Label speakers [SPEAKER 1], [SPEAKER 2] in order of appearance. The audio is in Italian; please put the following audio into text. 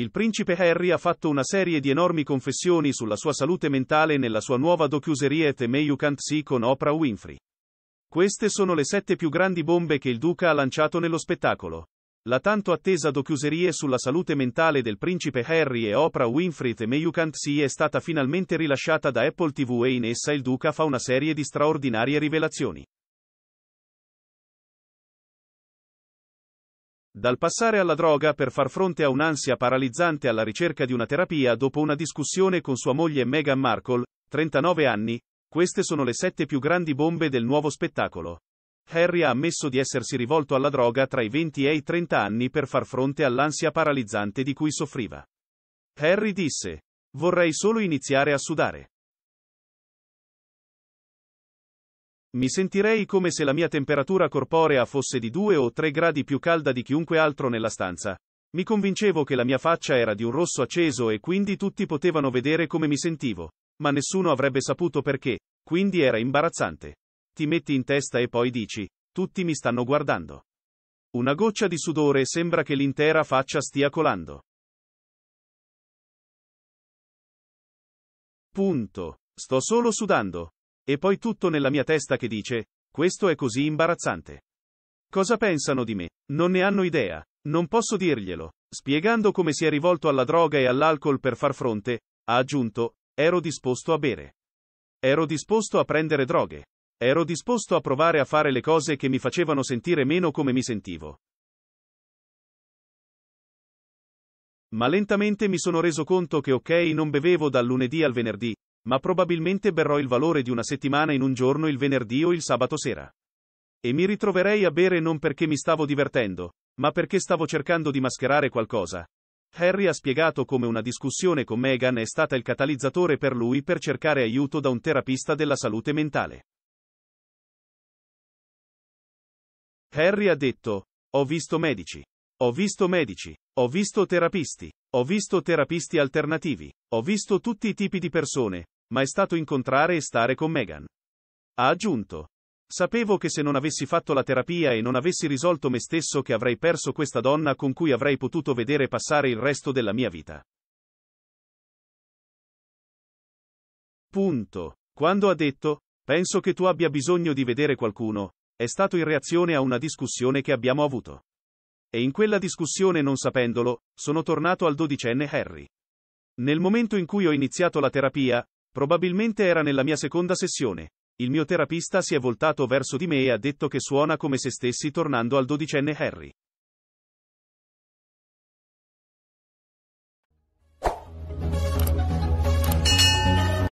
[SPEAKER 1] Il principe Harry ha fatto una serie di enormi confessioni sulla sua salute mentale nella sua nuova docuserie The May You Can't See con Oprah Winfrey. Queste sono le sette più grandi bombe che il duca ha lanciato nello spettacolo. La tanto attesa docuserie sulla salute mentale del principe Harry e Oprah Winfrey The May You Can't See è stata finalmente rilasciata da Apple TV e in essa il duca fa una serie di straordinarie rivelazioni. Dal passare alla droga per far fronte a un'ansia paralizzante alla ricerca di una terapia dopo una discussione con sua moglie Meghan Markle, 39 anni, queste sono le sette più grandi bombe del nuovo spettacolo. Harry ha ammesso di essersi rivolto alla droga tra i 20 e i 30 anni per far fronte all'ansia paralizzante di cui soffriva. Harry disse, vorrei solo iniziare a sudare. Mi sentirei come se la mia temperatura corporea fosse di 2 o 3 gradi più calda di chiunque altro nella stanza. Mi convincevo che la mia faccia era di un rosso acceso e quindi tutti potevano vedere come mi sentivo. Ma nessuno avrebbe saputo perché, quindi era imbarazzante. Ti metti in testa e poi dici, tutti mi stanno guardando. Una goccia di sudore sembra che l'intera faccia stia colando. Punto. Sto solo sudando. E poi tutto nella mia testa che dice, questo è così imbarazzante. Cosa pensano di me? Non ne hanno idea. Non posso dirglielo. Spiegando come si è rivolto alla droga e all'alcol per far fronte, ha aggiunto, ero disposto a bere. Ero disposto a prendere droghe. Ero disposto a provare a fare le cose che mi facevano sentire meno come mi sentivo. Ma lentamente mi sono reso conto che ok non bevevo dal lunedì al venerdì, ma probabilmente berrò il valore di una settimana in un giorno il venerdì o il sabato sera. E mi ritroverei a bere non perché mi stavo divertendo, ma perché stavo cercando di mascherare qualcosa. Harry ha spiegato come una discussione con Meghan è stata il catalizzatore per lui per cercare aiuto da un terapista della salute mentale. Harry ha detto, ho visto medici. Ho visto medici. Ho visto terapisti. Ho visto terapisti alternativi. Ho visto tutti i tipi di persone. Ma è stato incontrare e stare con Meghan. Ha aggiunto. Sapevo che se non avessi fatto la terapia e non avessi risolto me stesso che avrei perso questa donna con cui avrei potuto vedere passare il resto della mia vita. Punto. Quando ha detto, penso che tu abbia bisogno di vedere qualcuno, è stato in reazione a una discussione che abbiamo avuto. E in quella discussione non sapendolo, sono tornato al dodicenne Harry. Nel momento in cui ho iniziato la terapia, Probabilmente era nella mia seconda sessione. Il mio terapista si è voltato verso di me e ha detto che suona come se stessi tornando al dodicenne Harry.